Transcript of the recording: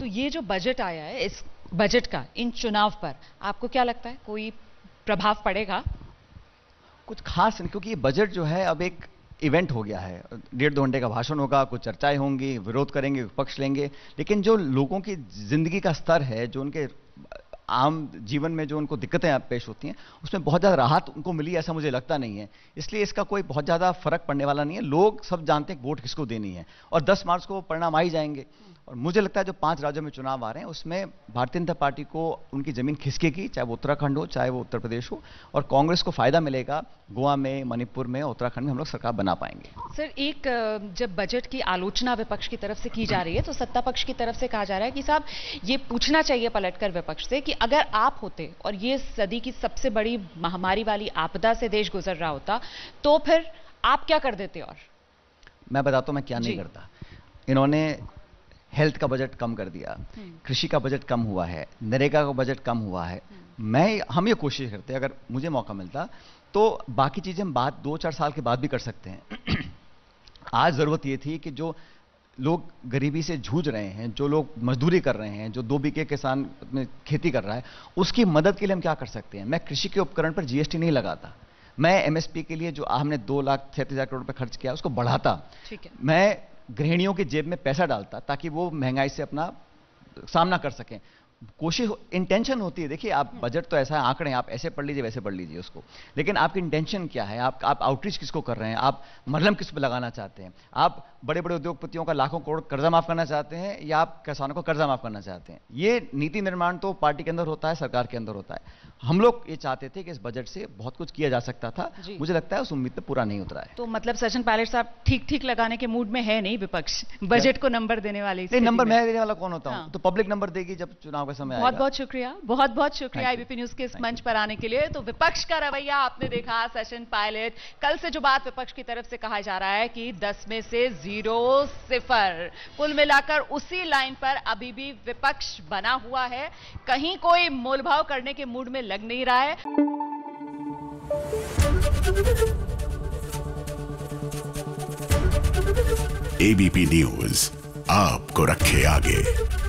तो ये जो बजट आया है इस बजट का इन चुनाव पर आपको क्या लगता है कोई प्रभाव पड़ेगा कुछ खास नहीं क्योंकि ये बजट जो है अब एक इवेंट हो गया है डेढ़ दो घंटे का भाषण होगा कुछ चर्चाएं होंगी विरोध करेंगे विपक्ष लेंगे लेकिन जो लोगों की जिंदगी का स्तर है जो उनके आम जीवन में जो उनको दिक्कतें पेश होती हैं उसमें बहुत ज़्यादा राहत उनको मिली ऐसा मुझे लगता नहीं है इसलिए इसका कोई बहुत ज़्यादा फर्क पड़ने वाला नहीं है लोग सब जानते हैं वोट किसको देनी है और 10 मार्च को परिणाम आ ही जाएंगे और मुझे लगता है जो पांच राज्यों में चुनाव आ रहे हैं उसमें भारतीय जनता पार्टी को उनकी ज़मीन खिसकेगी चाहे वो उत्तराखंड हो चाहे वो उत्तर प्रदेश हो और कांग्रेस को फ़ायदा मिलेगा गोवा में मणिपुर में उत्तराखंड में हम लोग सरकार बना पाएंगे सर एक जब बजट की आलोचना विपक्ष की तरफ से की जा रही है तो सत्ता पक्ष की तरफ से कहा जा रहा है कि साहब ये पूछना चाहिए पलटकर विपक्ष से कि अगर आप होते और ये सदी की सबसे बड़ी महामारी वाली आपदा से देश गुजर रहा होता तो फिर आप क्या कर देते और मैं बताता हूँ मैं क्या नहीं करता इन्होंने हेल्थ का बजट कम कर दिया हम्म। कृषि का बजट कम हुआ है नरेगा का बजट कम हुआ है हम्म। मैं हम ये कोशिश करते अगर मुझे मौका मिलता तो बाकी चीज़ें हम बात दो चार साल के बाद भी कर सकते हैं आज ज़रूरत ये थी कि जो लोग गरीबी से जूझ रहे हैं जो लोग मजदूरी कर रहे हैं जो दो बीघे किसान में खेती कर रहा है उसकी मदद के लिए हम क्या कर सकते हैं मैं कृषि के उपकरण पर जीएसटी नहीं लगाता मैं एमएसपी के लिए जो हमने दो लाख छत्तीस हजार करोड़ रुपए खर्च किया उसको बढ़ाता ठीक है मैं गृहिणियों की जेब में पैसा डालता ताकि वो महंगाई से अपना सामना कर सकें कोशिश इंटेंशन होती है देखिए आप बजट तो ऐसा है आंकड़े आप ऐसे पढ़ लीजिए वैसे पढ़ लीजिए उसको लेकिन आपकी इंटेंशन क्या है आप आप आउटरीच किसको कर रहे हैं आप मरलम किस पर लगाना चाहते हैं आप बड़े बड़े उद्योगपतियों का लाखों करोड़ कर्जा माफ करना चाहते हैं या आप किसानों को कर्जा माफ करना चाहते हैं ये नीति निर्माण तो पार्टी के अंदर होता है सरकार के अंदर होता है हम लोग ये चाहते थे कि इस बजट से बहुत कुछ किया जा सकता था मुझे लगता है उस उम्मीद पर पूरा नहीं उतरा है तो मतलब सचिन पायलट साहब ठीक ठीक लगाने के मूड में है नहीं विपक्ष बजट को नंबर देने वाले नंबर मैं देने वाला कौन होता हूँ हाँ। तो पब्लिक नंबर देगी जब चुनाव चुनाव समय बहुत बहुत शुक्रिया बहुत बहुत शुक्रिया आईबीपी न्यूज के इस मंच पर आने के लिए तो विपक्ष का रवैया आपने देखा सेशन पायलट कल से जो बात विपक्ष की तरफ से कहा जा रहा है कि दस में से जीरो सिफर कुल मिलाकर उसी लाइन पर अभी भी विपक्ष बना हुआ है कहीं कोई मोलभाव करने के मूड में लग नहीं रहा है एबीपी न्यूज आपको रखे आगे